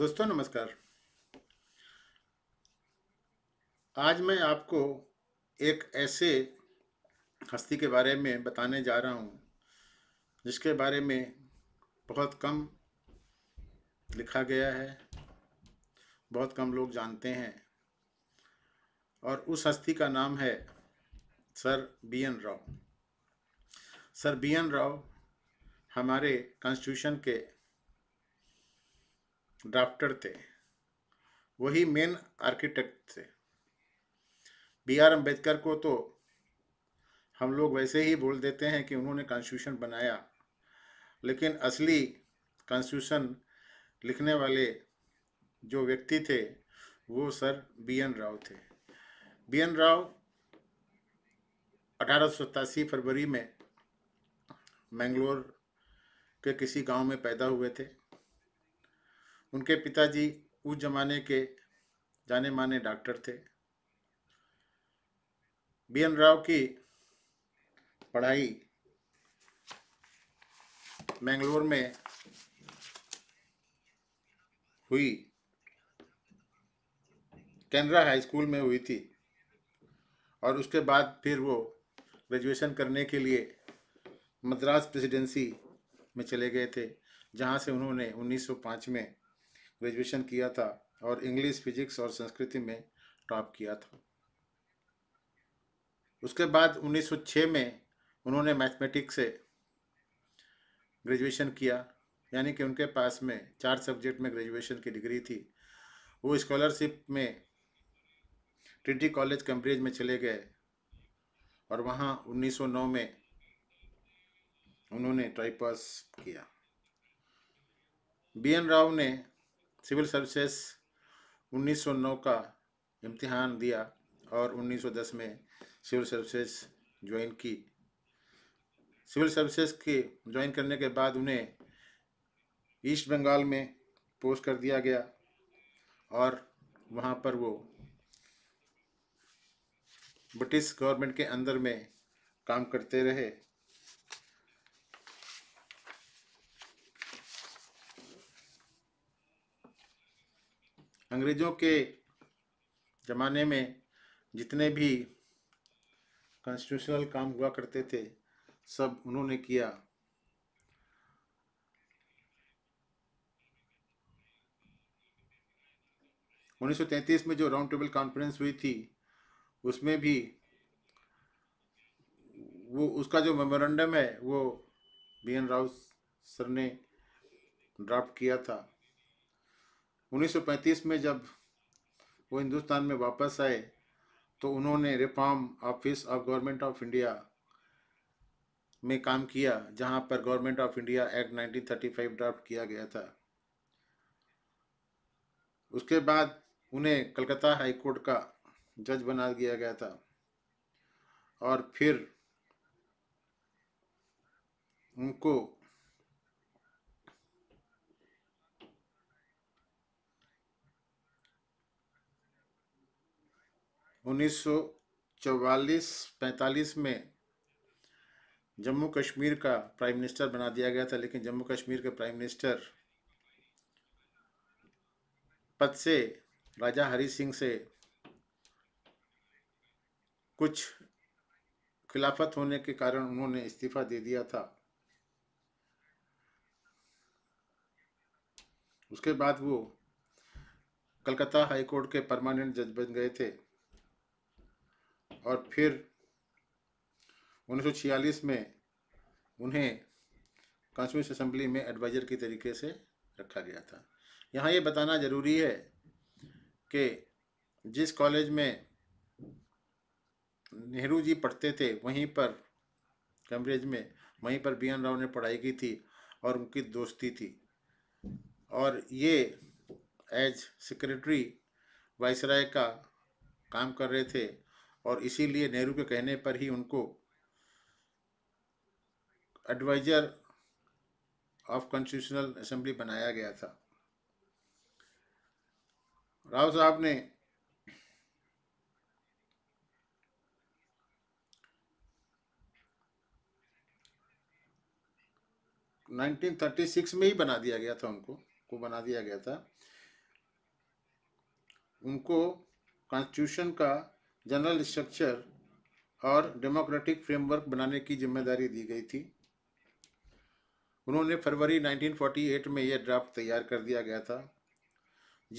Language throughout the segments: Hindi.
दोस्तों नमस्कार आज मैं आपको एक ऐसे हस्ती के बारे में बताने जा रहा हूँ जिसके बारे में बहुत कम लिखा गया है बहुत कम लोग जानते हैं और उस हस्ती का नाम है sir B N Rau sir B N Rau हमारे कॉन्स्टिट्यूशन के ड्राफ्टर थे वही मेन आर्किटेक्ट थे बी आर अम्बेडकर को तो हम लोग वैसे ही बोल देते हैं कि उन्होंने कॉन्स्टिट्यूशन बनाया लेकिन असली कॉन्स्टिट्यूशन लिखने वाले जो व्यक्ति थे वो सर बी एन राव थे बी एन राव अठारह फरवरी में मैंगलोर के किसी गांव में पैदा हुए थे उनके पिताजी उस जमाने के जाने माने डॉक्टर थे बी एन राव की पढ़ाई मैंगलोर में हुई कैनरा हाई स्कूल में हुई थी और उसके बाद फिर वो ग्रेजुएशन करने के लिए मद्रास प्रेसिडेंसी में चले गए थे जहाँ से उन्होंने 1905 में ग्रेजुएशन किया था और इंग्लिश फिजिक्स और संस्कृति में टॉप किया था उसके बाद 1906 में उन्होंने मैथमेटिक्स से ग्रेजुएशन किया यानी कि उनके पास में चार सब्जेक्ट में ग्रेजुएशन की डिग्री थी वो स्कॉलरशिप में ट्रिटी कॉलेज कैम्ब्रिज में चले गए और वहाँ 1909 में उन्होंने ट्राइपस किया बी एन राव ने सिविल सर्विसेज 1909 का इम्तिहान दिया और 1910 में सिविल सर्विसेज ज्वाइन की सिविल सर्विसेज के ज्वाइन करने के बाद उन्हें ईस्ट बंगाल में पोस्ट कर दिया गया और वहाँ पर वो ब्रिटिश गवर्नमेंट के अंदर में काम करते रहे अंग्रेज़ों के ज़माने में जितने भी कॉन्स्टिट्यूशनल काम हुआ करते थे सब उन्होंने किया उन्नीस में जो राउंड टेबल कॉन्फ्रेंस हुई थी उसमें भी वो उसका जो मेमोरेंडम है वो बी एन राव सर ने ड्राफ्ट किया था 1935 में जब वो हिंदुस्तान में वापस आए तो उन्होंने reform office of government of India में काम किया जहां पर government of India act 1935 draft किया गया था उसके बाद उन्हें कलकत्ता हाई कोर्ट का जज बना दिया गया था और फिर उनको उन्नीस सौ चौवालीस पैंतालीस में जम्मू कश्मीर का प्राइम मिनिस्टर बना दिया गया था लेकिन जम्मू कश्मीर के प्राइम मिनिस्टर पद से राजा हरी सिंह से कुछ खिलाफत होने के कारण उन्होंने इस्तीफा दे दिया था उसके बाद वो कलकत्ता हाईकोर्ट के परमानेंट जज बन गए थे और फिर 1946 में उन्हें कॉन्स्टिट्यूश असम्बली में एडवाइज़र की तरीके से रखा गया था यहाँ ये बताना ज़रूरी है कि जिस कॉलेज में नेहरू जी पढ़ते थे वहीं पर कैम्ब्रिज में वहीं पर बी एन राव ने पढ़ाई की थी और उनकी दोस्ती थी और ये एज सेक्रेटरी वाइसराय का काम कर रहे थे और इसीलिए नेहरू के कहने पर ही उनको एडवाइजर ऑफ कॉन्स्टिट्यूशनल असेंबली बनाया गया था राव साहब ने नाइनटीन थर्टी सिक्स में ही बना दिया गया था उनको को बना दिया गया था उनको कॉन्स्टिट्यूशन का जनरल स्ट्रक्चर और डेमोक्रेटिक फ्रेमवर्क बनाने की जिम्मेदारी दी गई थी उन्होंने फरवरी 1948 में यह ड्राफ्ट तैयार कर दिया गया था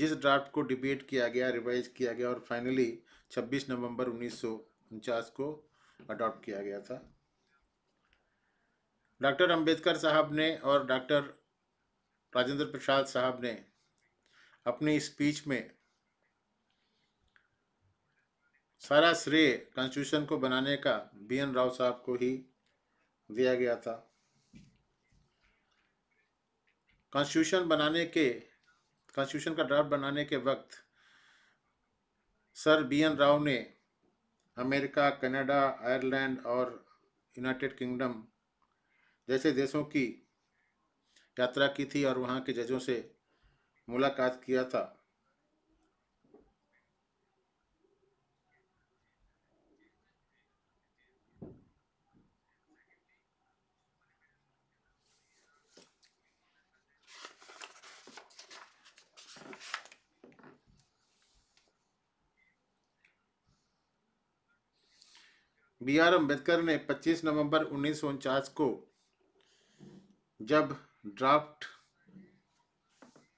जिस ड्राफ्ट को डिबेट किया गया रिवाइज किया गया और फाइनली 26 नवंबर उन्नीस को अडॉप्ट किया गया था डॉक्टर अंबेडकर साहब ने और डॉक्टर राजेंद्र प्रसाद साहब ने अपनी स्पीच में सारा श्रेय कॉन्स्टिट्यूशन को बनाने का बी एन राव साहब को ही दिया गया था कॉन्स्टिट्यूशन बनाने के कॉन्स्टिट्यूशन का ड्राफ्ट बनाने के वक्त सर बी एन राव ने अमेरिका कनाडा आयरलैंड और यूनाइटेड किंगडम जैसे देशों की यात्रा की थी और वहाँ के जजों से मुलाकात किया था बी आर अम्बेडकर ने 25 नवंबर उन्नीस को जब ड्राफ्ट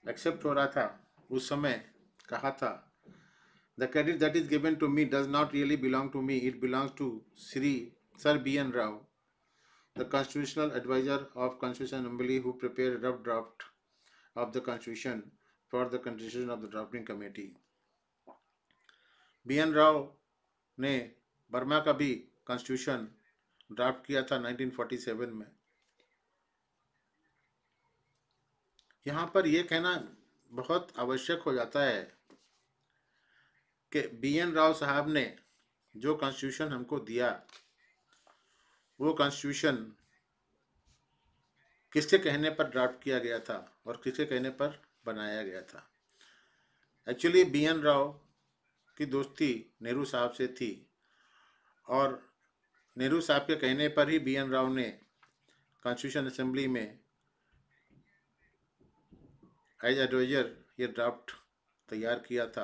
एक्सेप्ट हो रहा था उस समय कहा था the credit that is given to me does not really belong to me it belongs to Shri sir B N Rau the constitutional adviser of constitution assembly who prepare rough draft of the constitution for the constitution of the drafting committee B N Rau ने बर्मा का भी कॉन्स्टिट्यूशन ड्राफ्ट किया था 1947 में यहाँ पर यह कहना बहुत आवश्यक हो जाता है कि बी एन राव साहब ने जो कॉन्स्टिट्यूशन हमको दिया वो कॉन्स्टिट्यूशन किसके कहने पर ड्राफ्ट किया गया था और किसके कहने पर बनाया गया था एक्चुअली बी एन राव की दोस्ती नेहरू साहब से थी और नेहरू साहब के कहने पर ही बी एन राव ने कॉन्स्टिट्यूशन असेंबली में एज एडवाइजर ये ड्राफ्ट तैयार किया था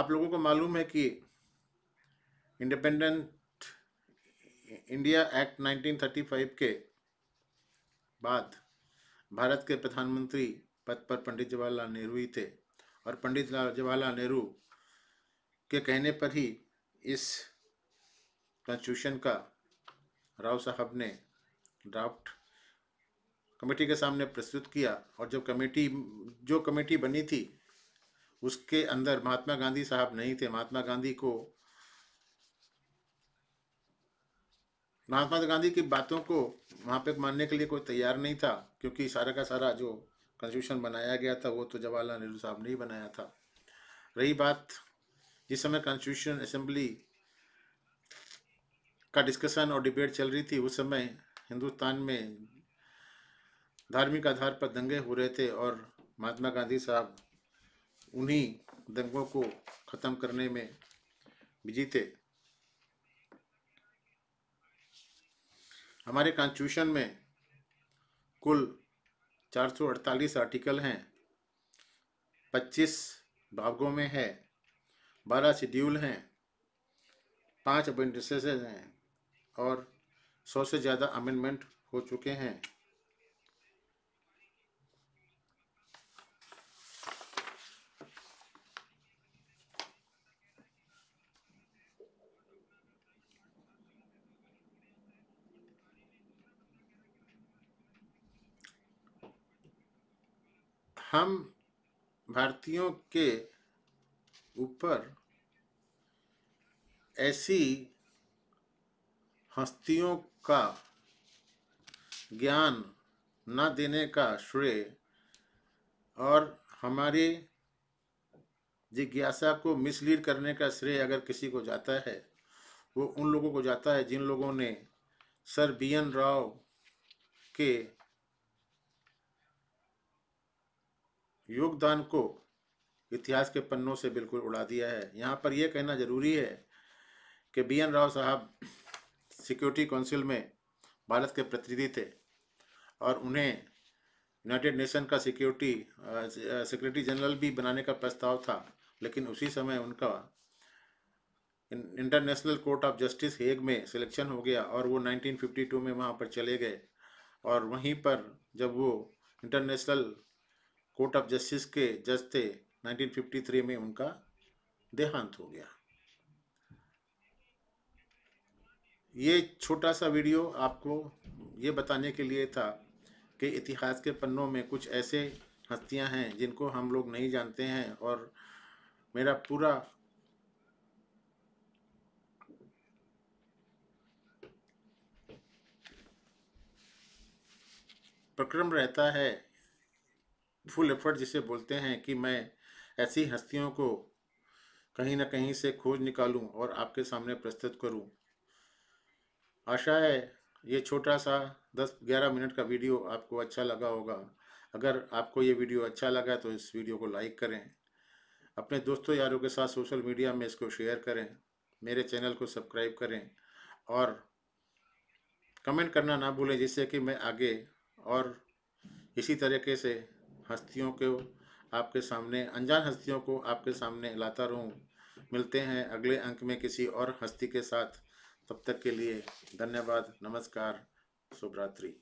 आप लोगों को मालूम है कि इंडिपेंडेंट इंडिया एक्ट 1935 के बाद भारत के प्रधानमंत्री पद पर पंडित जवाहरलाल नेहरू ही थे और पंडित जवाहरलाल नेहरू के कहने पर ही इस कॉन्स्टिट्यूशन का राव साहब ने ड्राफ्ट कमेटी के सामने प्रस्तुत किया और जब कमेटी जो कमेटी बनी थी उसके अंदर महात्मा गांधी साहब नहीं थे महात्मा गांधी को महात्मा गांधी की बातों को वहाँ पे मानने के लिए कोई तैयार नहीं था क्योंकि सारा का सारा जो कॉन्स्टिट्यूशन बनाया गया था वो तो जवाहरलाल नेहरू साहब ने ही बनाया था रही बात जिस समय कॉन्स्टिट्यूशन असेंबली का डिस्कशन और डिबेट चल रही थी उस समय हिंदुस्तान में धार्मिक आधार पर दंगे हो रहे थे और महात्मा गांधी साहब उन्हीं दंगों को ख़त्म करने में बिजी थे हमारे कॉन्स्टिट्यूशन में कुल 448 आर्टिकल हैं 25 भागों में है बारह शेड्यूल हैं पांच अपेंडिसेस हैं और सौ से ज़्यादा अमेंडमेंट हो चुके हैं हम भारतीयों के ऊपर ऐसी हस्तियों का ज्ञान न देने का श्रेय और हमारे जिज्ञासा को मिसलीड करने का श्रेय अगर किसी को जाता है वो उन लोगों को जाता है जिन लोगों ने सर बी एन राव के योगदान को इतिहास के पन्नों से बिल्कुल उड़ा दिया है यहाँ पर यह कहना जरूरी है कि बी एन राव साहब सिक्योरिटी काउंसिल में भारत के प्रतिनिधि थे और उन्हें यूनाइटेड नेशन का सिक्योरिटी सेक्रेटरी जनरल भी बनाने का प्रस्ताव था लेकिन उसी समय उनका international court of justice Hague में सिलेक्शन हो गया और वो 1952 में वहाँ पर चले गए और वहीं पर जब वो इंटरनेशनल कोर्ट ऑफ जस्टिस के जज थे 1953 में उनका देहांत हो गया ये छोटा सा वीडियो आपको ये बताने के लिए था कि इतिहास के पन्नों में कुछ ऐसे हस्तियां हैं जिनको हम लोग नहीं जानते हैं और मेरा पूरा प्रक्रम रहता है फुल एफर्ट जिसे बोलते हैं कि मैं ऐसी हस्तियों को कहीं ना कहीं से खोज निकालूं और आपके सामने प्रस्तुत करूं। आशा है ये छोटा सा 10-11 मिनट का वीडियो आपको अच्छा लगा होगा अगर आपको ये वीडियो अच्छा लगा तो इस वीडियो को लाइक करें अपने दोस्तों यारों के साथ सोशल मीडिया में इसको शेयर करें मेरे चैनल को सब्सक्राइब करें और कमेंट करना ना भूलें जिससे कि मैं आगे और इसी तरीके से हस्तियों को आपके सामने अनजान हस्तियों को आपके सामने लाता रहूँ मिलते हैं अगले अंक में किसी और हस्ती के साथ तब तक के लिए धन्यवाद नमस्कार शुभरात्रि